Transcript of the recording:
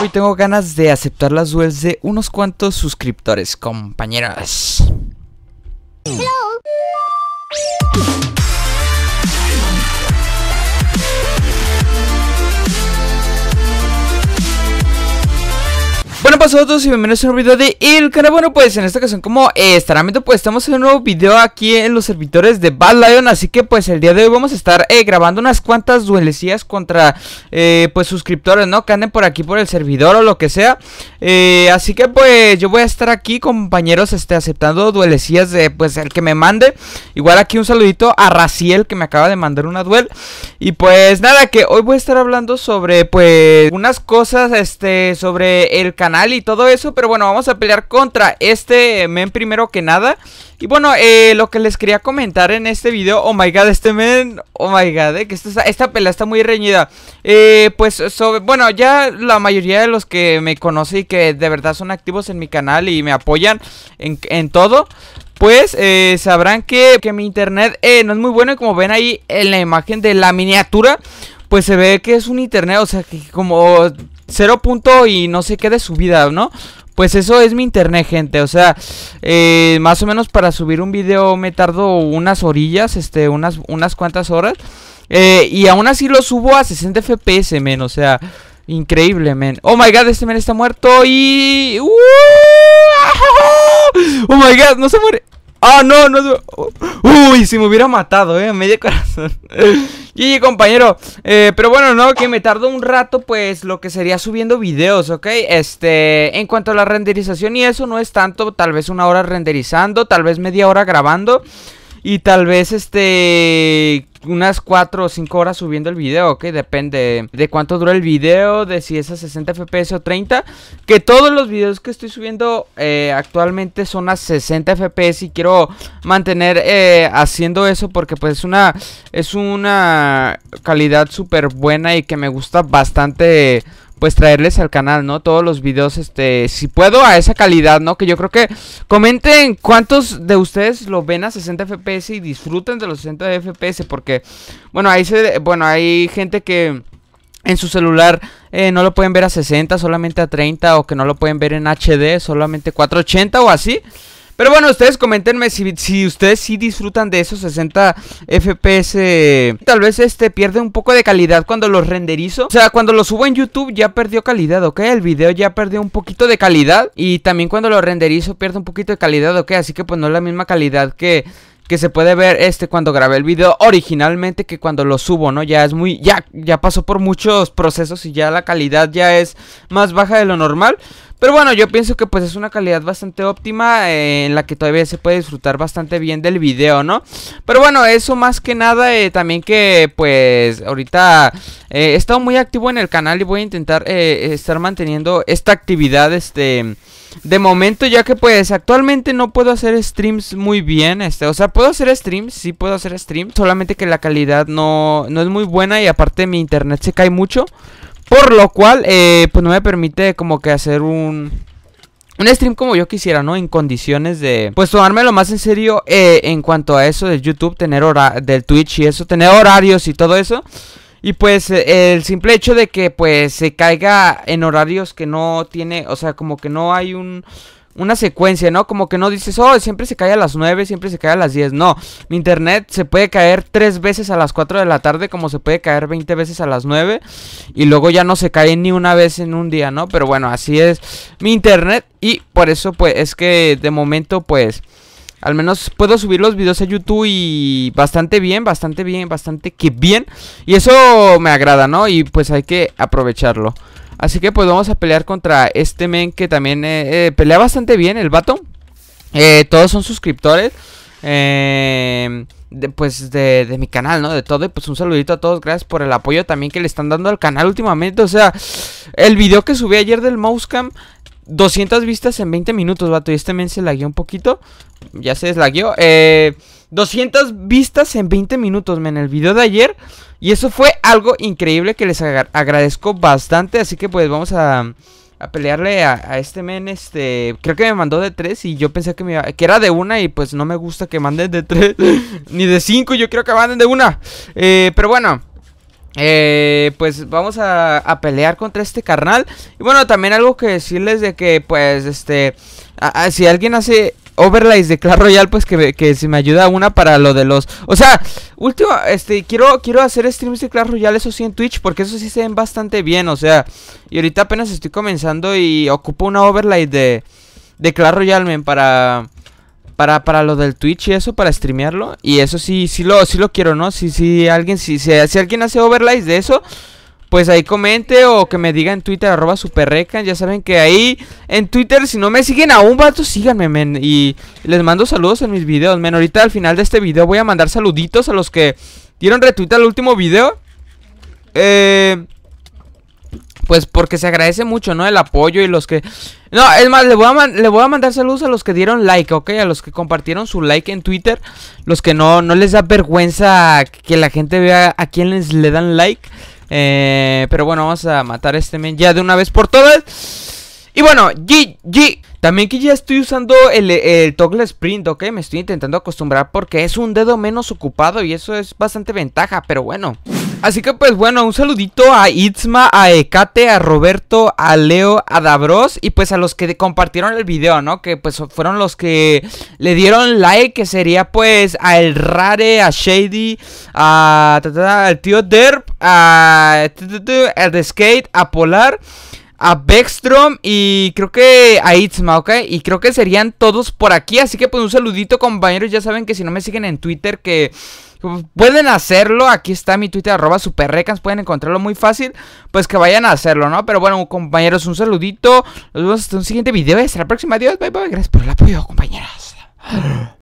Hoy tengo ganas de aceptar las duels de unos cuantos suscriptores, compañeros. Bueno, pues a todos y bienvenidos a un nuevo video de El Canal. Bueno, pues en esta ocasión, como estará viendo, pues estamos en un nuevo video aquí en los servidores de Bad Lion. Así que, pues el día de hoy vamos a estar eh, grabando unas cuantas duelecías contra, eh, pues, suscriptores, ¿no? Que anden por aquí por el servidor o lo que sea. Eh, así que, pues, yo voy a estar aquí, compañeros, este, aceptando duelecías de, pues, el que me mande. Igual aquí un saludito a Raciel que me acaba de mandar una duel. Y pues, nada, que hoy voy a estar hablando sobre, pues, unas cosas, este, sobre el canal y todo eso. Pero bueno, vamos a pelear contra este eh, men primero que nada. Y bueno, eh, lo que les quería comentar en este video. Oh my god, este men. Oh my god, eh, que esta, esta pelea está muy reñida. Eh, pues, sobre, bueno, ya la mayoría de los que me conocen y que de verdad son activos en mi canal y me apoyan en, todo. Pues sabrán que, mi internet no es muy bueno y como ven ahí en la imagen de la miniatura, pues se ve que es un internet, o sea, que como Cero Punto y no sé qué de subida, ¿no? Pues eso es mi internet, gente. O sea, eh, más o menos para subir un video me tardo unas orillas, este, unas, unas cuantas horas. Eh, y aún así lo subo a 60 FPS, men. O sea, increíble, men. Oh my god, este men está muerto y. Uh, oh my god, no se muere. ¡Ah, no! no ¡Uy! Si me hubiera matado, eh. Medio corazón. Y, compañero. Eh, pero bueno, no, que me tardó un rato, pues lo que sería subiendo videos, ¿ok? Este. En cuanto a la renderización y eso, no es tanto. Tal vez una hora renderizando, tal vez media hora grabando. Y tal vez este unas 4 o 5 horas subiendo el video, ok, depende de cuánto dura el video, de si es a 60 fps o 30, que todos los videos que estoy subiendo eh, actualmente son a 60 fps y quiero mantener eh, haciendo eso porque pues es una, es una calidad súper buena y que me gusta bastante pues traerles al canal, ¿no? Todos los videos, este, si puedo, a esa calidad, ¿no? Que yo creo que comenten cuántos de ustedes lo ven a 60 FPS y disfruten de los 60 FPS, porque, bueno, ahí se, bueno, hay gente que en su celular eh, no lo pueden ver a 60, solamente a 30, o que no lo pueden ver en HD, solamente 480 o así. Pero bueno, ustedes comentenme si, ustedes sí disfrutan de esos 60 FPS. Tal vez este pierde un poco de calidad cuando lo renderizo. O sea, cuando lo subo en YouTube ya perdió calidad, ¿ok? El video ya perdió un poquito de calidad. Y también cuando lo renderizo pierde un poquito de calidad, ¿ok? Así que pues no es la misma calidad que se puede ver este cuando grabé el video originalmente que cuando lo subo, ¿no? Ya es muy, ya, ya pasó por muchos procesos y ya la calidad ya es más baja de lo normal. Pero bueno, yo pienso que pues es una calidad bastante óptima eh, en la que todavía se puede disfrutar bastante bien del video, ¿no? Pero bueno, eso más que nada, eh, también que pues ahorita eh, he estado muy activo en el canal y voy a intentar estar manteniendo esta actividad, este... De momento, ya que pues actualmente no puedo hacer streams muy bien, este, o sea, puedo hacer streams, sí puedo hacer streams, solamente que la calidad no, no es muy buena y aparte mi internet se cae mucho. Por lo cual, eh, pues no me permite como que hacer un... Un stream como yo quisiera, ¿no? En condiciones de... Pues lo más en serio eh, en cuanto a eso de YouTube, tener hora del Twitch y eso, tener horarios y todo eso. Y pues eh, el simple hecho de que pues se caiga en horarios que no tiene, o sea, como que no hay un una secuencia, ¿no? Como que no dices, oh, siempre se cae a las 9, siempre se cae a las 10. No, mi internet se puede caer 3 veces a las 4 de la tarde, como se puede caer 20 veces a las 9. Y luego ya no se cae ni una vez en un día, ¿no? Pero bueno, así es mi internet. Y por eso, pues, es que de momento, pues... Al menos puedo subir los videos a YouTube y bastante bien, bastante bien, bastante que bien. Y eso me agrada, ¿no? Y pues hay que aprovecharlo. Así que pues vamos a pelear contra este men que también eh, eh, pelea bastante bien, el vato. Eh, todos son suscriptores. Eh, de, pues de, mi canal, ¿no? De todo. Y pues un saludito a todos. Gracias por el apoyo también que le están dando al canal últimamente. O sea, el video que subí ayer del Mousecam. 200 vistas en 20 minutos, vato. Y este men se lagueó un poquito. Ya se deslagueó. Eh. 200 vistas en 20 minutos, en el video de ayer. Y eso fue algo increíble que les agradezco bastante. Así que pues vamos a, a pelearle a, este men. Este, creo que me mandó de 3 y yo pensé que, me que era de una y pues no me gusta que manden de 3 ni de 5. Yo creo que manden de una. Eh, pero bueno. Eh, pues vamos a, pelear contra este carnal. Y bueno, también algo que decirles de que, pues, este, si alguien hace overlays de Clash Royale, pues que, que si me ayuda una para lo de los. O sea, último, este, quiero, quiero hacer streams de Clash Royale, eso sí, en Twitch, porque eso sí se ven bastante bien, o sea. Y ahorita apenas estoy comenzando y ocupo una overlay de, de Clash Royale, para. Para, para lo del Twitch y eso, para streamearlo. Y eso sí, sí lo, sí lo quiero, ¿no? Si, sí, alguien, si, si, si alguien hace overlays de eso, pues ahí comente o que me diga en Twitter, arroba superrecan. Ya saben que ahí en Twitter, si no me siguen aún, vato, síganme, Y les mando saludos en mis videos, Menorita Ahorita al final de este video voy a mandar saluditos a los que dieron retweet al último video. Eh, pues porque se agradece mucho, ¿no? El apoyo y los que... No, es más, le voy, a mandar saludos a los que dieron like, ¿ok? A los que compartieron su like en Twitter. Los que no, no les da vergüenza que la gente vea a quién les le dan like. Eh, pero bueno, vamos a matar este men ya de una vez por todas. Y bueno, GG. También que ya estoy usando el, el, toggle sprint, ok, me estoy intentando acostumbrar porque es un dedo menos ocupado y eso es bastante ventaja, pero bueno. Así que pues bueno, un saludito a Itzma, a Ecate, a Roberto, a Leo, a Davros y pues a los que compartieron el video, ¿no? Que pues fueron los que le dieron like, que sería pues a El Rare, a Shady, a al tío Derp, a el de Skate, a Polar a Beckstrom y creo que a Itzma, ¿ok? Y creo que serían todos por aquí. Así que pues un saludito compañeros. Ya saben que si no me siguen en Twitter que pues, pueden hacerlo. Aquí está mi Twitter arroba superrecans. Pueden encontrarlo muy fácil. Pues que vayan a hacerlo, ¿no? Pero bueno, compañeros, un saludito. Nos vemos hasta un siguiente video. Hasta la próxima. Adiós. Bye bye. Gracias por el apoyo, compañeras